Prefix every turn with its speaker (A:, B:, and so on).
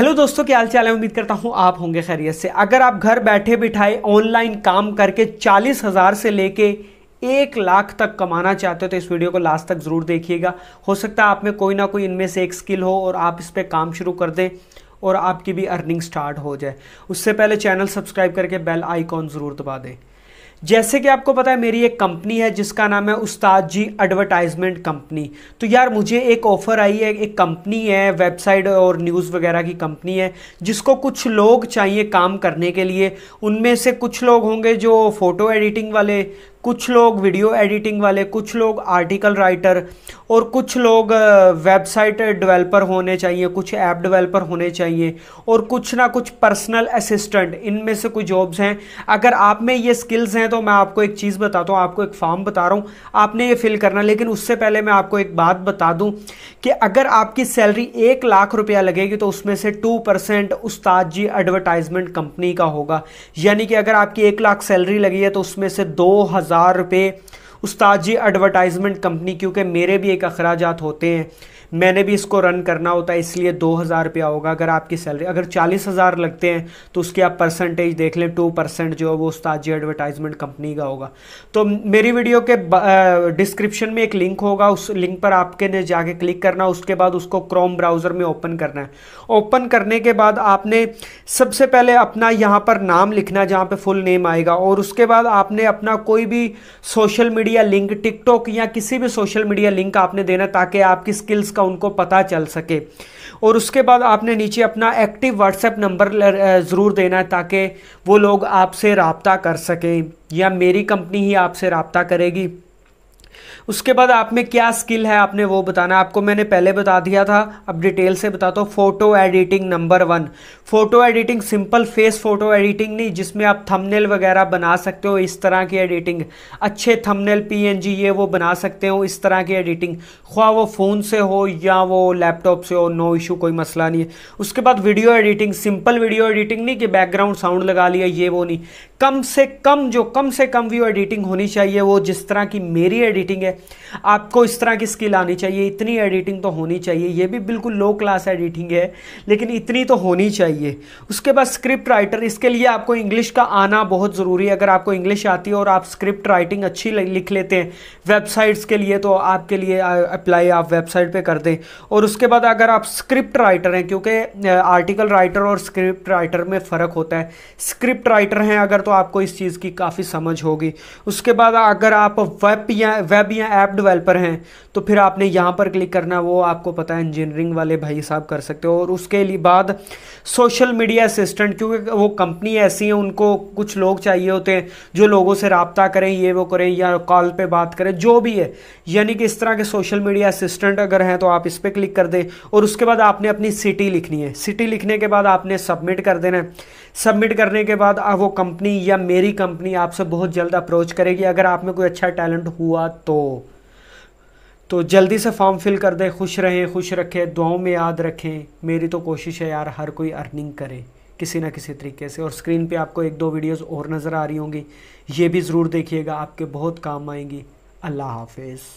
A: hello दोस्तों क्या हाल चाल है उम्मीद करता हूँ आप होंगे खैरियत से अगर आप घर बैठे बिठाए ऑनलाइन काम करके चालीस हज़ार से लेके एक लाख तक कमाना चाहते हो तो इस वीडियो को लास्ट तक ज़रूर देखिएगा हो सकता है आप में कोई ना कोई इनमें से एक स्किल हो और आप इस पर काम शुरू कर दें और आपकी भी अर्निंग स्टार्ट हो जाए उससे पहले चैनल सब्सक्राइब करके बेल आइकॉन ज़रूर दबा दें जैसे कि आपको पता है मेरी एक कंपनी है जिसका नाम है उस्ताद जी एडवर्टाइजमेंट कंपनी तो यार मुझे एक ऑफ़र आई है एक कंपनी है वेबसाइट और न्यूज़ वगैरह की कंपनी है जिसको कुछ लोग चाहिए काम करने के लिए उनमें से कुछ लोग होंगे जो फ़ोटो एडिटिंग वाले कुछ लोग वीडियो एडिटिंग वाले कुछ लोग आर्टिकल राइटर और कुछ लोग वेबसाइट डेवलपर होने चाहिए कुछ ऐप डेवलपर होने चाहिए और कुछ ना कुछ पर्सनल असिस्टेंट इनमें से कुछ जॉब्स हैं अगर आप में ये स्किल्स हैं तो मैं आपको एक चीज़ बताता तो हूँ आपको एक फॉर्म बता रहा हूँ आपने ये फिल करना लेकिन उससे पहले मैं आपको एक बात बता दूँ कि अगर आपकी सैलरी एक लाख रुपया लगेगी तो उसमें से टू परसेंट उस्ताद जी एडवर्टाइजमेंट कंपनी का होगा यानी कि अगर आपकी एक लाख सैलरी लगी है तो उसमें से दो हज़ार हज़ार रुपये उस्ताद जी एडवर्टाइजमेंट कंपनी क्योंकि मेरे भी एक अखराज होते हैं मैंने भी इसको रन करना होता है इसलिए दो हज़ार रुपया होगा अगर आपकी सैलरी अगर चालीस हज़ार लगते हैं तो उसके आप परसेंटेज देख लें टू परसेंट जो है वो उस्ताद जी एडवर्टाइजमेंट कंपनी का होगा तो मेरी वीडियो के डिस्क्रिप्शन में एक लिंक होगा उस लिंक पर आपके ने जाके क्लिक करना उसके बाद उसको क्रोम ब्राउज़र में ओपन करना है ओपन करने के बाद आपने सबसे पहले अपना यहाँ पर नाम लिखना है जहाँ पर फुल नेम आएगा और उसके बाद आपने अपना कोई भी social media media link TikTok या किसी भी सोशल मीडिया लिंक आपने देना ताकि आपकी स्किल्स का उनको पता चल सके और उसके बाद आपने नीचे अपना एक्टिव व्हाट्सएप नंबर ज़रूर देना है ताकि वो लोग आपसे रबता कर सकें या मेरी कंपनी ही आपसे रबता करेगी उसके बाद आप में क्या स्किल है आपने वो बताना आपको मैंने पहले बता दिया था अब डिटेल से बताता हूँ photo editing number one photo editing simple face photo editing नहीं जिसमें आप थंबनेल वगैरह बना सकते हो इस तरह की एडिटिंग अच्छे थंबनेल पीएनजी ये वो बना सकते हो इस तरह की एडिटिंग ख्वा वो फ़ोन से हो या वो लैपटॉप से हो नो इशू कोई मसला नहीं है उसके बाद video editing simple video editing नहीं कि बैकग्राउंड साउंड लगा लिया ये वो नहीं कम से कम जो कम से कम व्यू एडिटिंग होनी चाहिए वो जिस तरह की मेरी एडिटिंग एडिटिंग है आपको इस तरह की स्किल आनी चाहिए इतनी एडिटिंग तो होनी चाहिए ये भी बिल्कुल लो क्लास एडिटिंग है लेकिन इतनी तो होनी चाहिए उसके बाद स्क्रिप्ट राइटर इसके लिए आपको इंग्लिश का आना बहुत ज़रूरी है अगर आपको इंग्लिश आती है और आप स्क्रिप्ट राइटिंग अच्छी लिख लेते हैं वेबसाइट्स के लिए तो आपके लिए अप्लाई आप वेबसाइट पर कर दें और उसके बाद अगर आप स्क्रिप्ट राइटर हैं क्योंकि आर्टिकल राइटर और स्क्रिप्ट राइटर में फ़र्क होता है स्क्रिप्ट राइटर हैं अगर तो आपको इस चीज़ की काफ़ी समझ होगी उसके बाद अगर आप वेब या वेब वेब या ऐप डेवलपर हैं तो फिर आपने यहाँ पर क्लिक करना वो आपको पता है इंजीनियरिंग वाले भाई साहब कर सकते हो और उसके लिए बाद सोशल मीडिया असिस्टेंट क्योंकि वो कंपनी ऐसी है उनको कुछ लोग चाहिए होते हैं जो लोगों से रबता करें ये वो करें या कॉल पर बात करें जो भी है यानी कि इस तरह के सोशल मीडिया असिस्टेंट अगर हैं तो आप इस पर क्लिक कर दें और उसके बाद आपने अपनी सिटी लिखनी है सिटी लिखने के बाद आपने सबमिट कर देना सबमिट करने के बाद वो कंपनी या मेरी कंपनी आपसे बहुत जल्द अप्रोच करेगी अगर आप में कोई अच्छा टैलेंट हुआ तो तो तो जल्दी से फॉर्म फिल कर दें खुश रहें खुश रखें दुआओं में याद रखें मेरी तो कोशिश है यार हर कोई अर्निंग करे किसी ना किसी तरीके से और स्क्रीन पे आपको एक दो वीडियोस और नज़र आ रही होंगी ये भी ज़रूर देखिएगा आपके बहुत काम आएंगी अल्लाह हाफिज़